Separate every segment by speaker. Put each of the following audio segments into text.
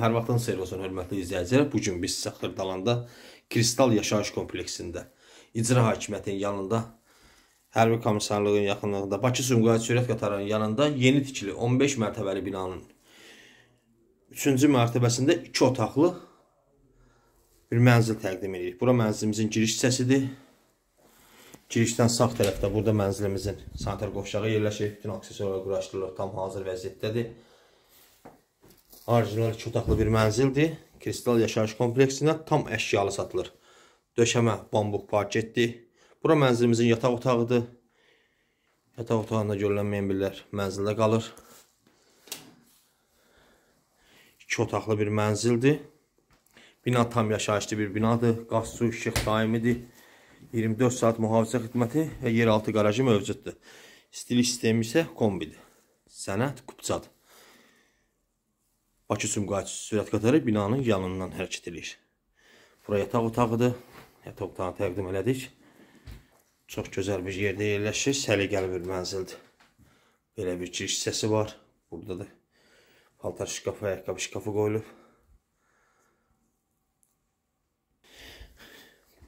Speaker 1: Hər vaxtdan xeyir olsun, hörmətli izləyicilər. Bu gün biz sizə Xırdalanda Kristal yaşayış kompleksində icra hakimiyyətinin yanında hərbi komissarlığın yaxınlığında Bakı Sumqayıt Sürət qatarının yanında yeni tikili 15 mərtəbəli binanın 3-cü mərtəbəsində 2 otaqlı bir mənzil təqdim edirik. Bura mənzilimizin giriş hissəsidir. Girişdən sağ tərəfdə burada mənzilimizin sanitar qovşağı yerləşir. Bütün aksesuarlar quraşdırılır, tam hazır vəziyyətdədir. Orijinal iki otaqlı bir mənzildir. Kristal yaşayış kompleksinə tam əşyalı satılır. Döşəmə bambuq parketdir. Bura mənzilimizin yataq otağıdır. Yataq otağında görülən mebellər mənzildə qalır. İki otaqlı bir mənzildir. Bina tam yaşayışlı bir binadır. Qaz, su, işıq daimidir. 24 saat mühafizə xidməti və yeraltı qarajı mövcuddur. İstilik sistemi isə kombidir. Sənət Qubcadır. Bakı-Sumqayıt sürət qatarı binanın yanından hərəkət edir. Bura yataq otağıdır. Yataq otağını təqdim elədik. Çox gözəl bir yerdə yerləşir. Səliqəli bir mənzildir. Belə bir giriş hissəsi var. Burada da paltar şkafı, ayaqqabı şkafı qoyulub.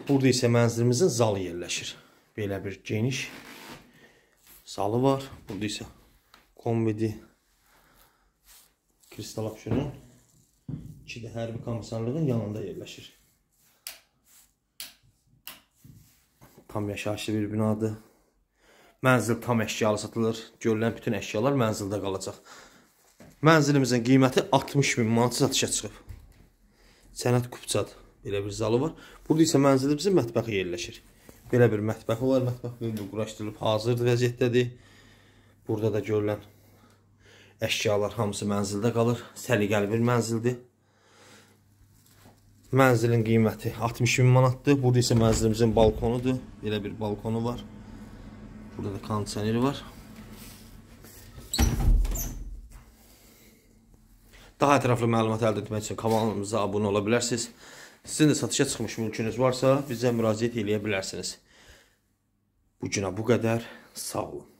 Speaker 1: Burada isə mənzilimizin zalı yerləşir. Belə bir geniş zalı var. Burada isə komedi Kristal Akşunun 2-də hərbi komisarlığın yanında yerləşir. Tam yaşayışlı bir binadır. Mənzil tam əşyalı satılır. Görülən bütün əşyalar mənzildə qalacaq. Mənzilimizin qiyməti 60 min manat satışa çıxıb. Sənət kupçadır. Belə bir zalı var. Burada isə mənzilimizin mətbəxi yerləşir. Belə bir mətbəxi var. Mətbəx böyük quraşdırılıb hazır vəziyyətdədir. Burada da görülən əşyalar hamısı mənzildə qalır. Səliqəli bir mənzildir. Mənzilin qiyməti 60 min manatdır. Burada isə mənzilimizin balkonudur. Belə bir balkonu var. Burada da kondisioneri var. Daha ətraflı məlumat əldə etmək üçün kanalımıza abunə ola bilərsiniz. Sizin də satışa çıxmış mülkünüz varsa, bizə müraciət eləyə bilərsiniz. Bu günə bu qədər. Sağ olun.